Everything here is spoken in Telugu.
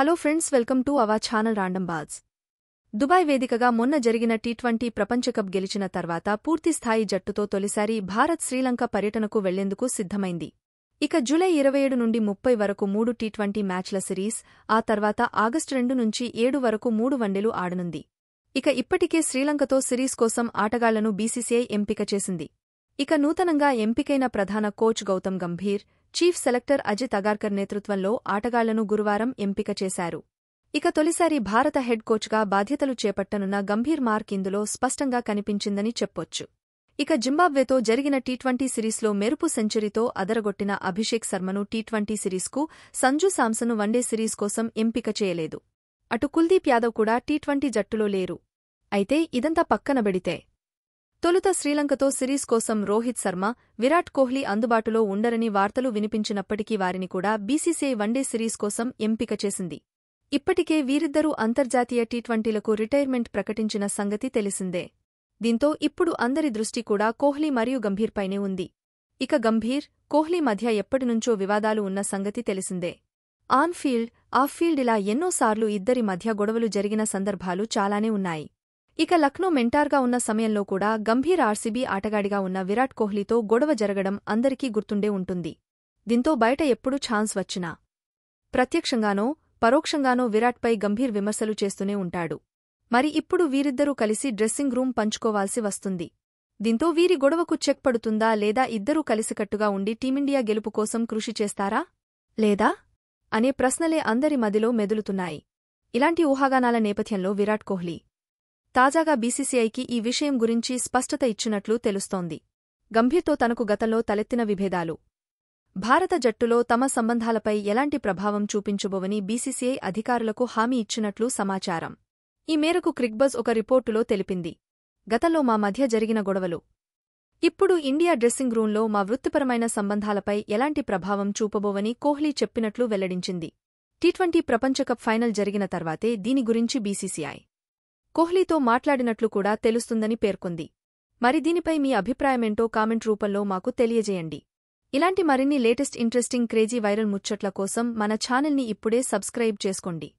hello friends welcome to our channel random buzz Dubai వేదికగా మొన్న జరిగిన టీ ట్వంటీ ప్రపంచకప్ గెలిచిన తర్వాత పూర్తిస్థాయి జట్టుతో తొలిసారి భారత్ శ్రీలంక పర్యటనకు వెళ్లేందుకు సిద్ధమైంది ఇక జూలై ఇరవై ఏడు నుండి ముప్పై వరకు మూడు టీ ట్వంటీ మ్యాచ్ల సిరీస్ ఆ తర్వాత ఆగస్టు రెండు నుంచి ఏడు వరకు మూడు వన్డేలు ఆడనుంది ఇక ఇప్పటికే శ్రీలంకతో సిరీస్ కోసం ఆటగాళ్లను బీసీసీఐ ఎంపిక చేసింది ఇక నూతనంగా ఎంపికైన ప్రధాన coach Gautam Gambhir chief selector Ajit Agarkar నేతృత్వంలో ఆటగాళ్లను గురువారం ఎంపిక చేశారు ఇక తొలిసారి భారత హెడ్ కోచ్గా బాధ్యతలు చేపట్టనున్న గంభీర్ మార్క్ ఇందులో స్పష్టంగా కనిపించిందని చెప్పొచ్చు ఇక జింబాబ్వేతో జరిగిన టీ ట్వంటీ సిరీస్లో మెరుపు సెంచరీతో అదరగొట్టిన అభిషేక్ శర్మను టీ ట్వంటీ సిరీస్కు సంజు సామ్సను వన్డే సిరీస్ కోసం ఎంపిక చేయలేదు అటు కుల్దీప్ యాదవ్ కూడా టీ ట్వంటీ జట్టులో లేరు అయితే ఇదంతా పక్కనబెడితే తొలుత శ్రీలంకతో సిరీస్ కోసం రోహిత్ శర్మ విరాట్ కోహ్లీ అందుబాటులో ఉండరని వార్తలు వినిపించినప్పటికీ వారిని కూడా బీసీసీఐ వన్డే సిరీస్ కోసం ఎంపిక చేసింది ఇప్పటికే వీరిద్దరూ అంతర్జాతీయ టీ ట్వంటీలకు రిటైర్మెంట్ ప్రకటించిన సంగతి తెలిసిందే దీంతో ఇప్పుడు అందరి దృష్టి కూడా కోహ్లీ మరియు గంభీర్పైనే ఉంది ఇక గంభీర్ కోహ్లీ మధ్య ఎప్పటినుంచో వివాదాలు ఉన్న సంగతి తెలిసిందే ఆన్ ఫీల్డ్ ఇలా ఎన్నోసార్లు ఇద్దరి మధ్య గొడవలు జరిగిన సందర్భాలు చాలానే ఉన్నాయి ఇక లక్నో మెంటార్గా ఉన్న సమయంలో కూడా గంభీర్ ఆర్సీబీ ఆటగాడిగా ఉన్న విరాట్ కోహ్లీతో గొడవ జరగడం అందరికీ గుర్తుండే ఉంటుంది దీంతో బయట ఎప్పుడు ఛాన్స్ వచ్చినా ప్రత్యక్షంగానో పరోక్షంగానో విరాట్పై గంభీర్ విమర్శలు చేస్తూనే ఉంటాడు మరి ఇప్పుడు వీరిద్దరూ కలిసి డ్రెస్సింగ్ రూమ్ పంచుకోవాల్సి వస్తుంది దీంతో వీరి గొడవకు చెక్ పడుతుందా లేదా ఇద్దరూ కలిసికట్టుగా ఉండి టీమిండియా గెలుపు కోసం కృషి చేస్తారా లేదా అనే ప్రశ్నలే అందరి మదిలో మెదులుతున్నాయి ఇలాంటి ఊహాగానాల నేపథ్యంలో విరాట్ కోహ్లీ తాజాగా బీసీసీఐకి ఈ విషయం గురించి స్పష్టత ఇచ్చినట్లు తెలుస్తోంది గంభీర్తో తనకు గతంలో తలెత్తిన విభేదాలు భారత జట్టులో తమ సంబంధాలపై ఎలాంటి ప్రభావం చూపించబోవని బీసీసీఐ అధికారులకు హామీ ఇచ్చినట్లు సమాచారం ఈ మేరకు క్రిక్బజ్ ఒక రిపోర్టులో తెలిపింది గతంలో మా మధ్య జరిగిన గొడవలు ఇప్పుడు ఇండియా డ్రెస్సింగ్ రూంలో మా వృత్తిపరమైన సంబంధాలపై ఎలాంటి ప్రభావం చూపబోవని కోహ్లీ చెప్పినట్లు వెల్లడించింది టీ ట్వంటీ ప్రపంచకప్ ఫైనల్ జరిగిన తర్వాతే దీని గురించి బీసీసీఐ కోహ్లీతో మాట్లాడినట్లు కూడా తెలుస్తుందని పేర్కొంది మరి దీనిపై మీ అభిప్రాయమేంటో కామెంట్ రూపంలో మాకు తెలియజేయండి ఇలాంటి మరిన్ని లేటెస్ట్ ఇంట్రెస్టింగ్ క్రేజీ వైరల్ ముచ్చట్ల కోసం మన ఛానల్ని ఇప్పుడే సబ్స్క్రైబ్ చేసుకోండి